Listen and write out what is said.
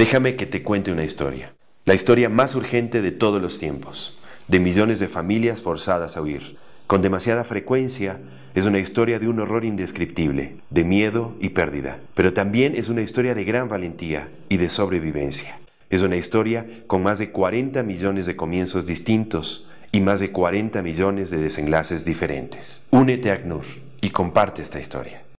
Déjame que te cuente una historia, la historia más urgente de todos los tiempos, de millones de familias forzadas a huir. Con demasiada frecuencia es una historia de un horror indescriptible, de miedo y pérdida, pero también es una historia de gran valentía y de sobrevivencia. Es una historia con más de 40 millones de comienzos distintos y más de 40 millones de desenlaces diferentes. Únete a ACNUR y comparte esta historia.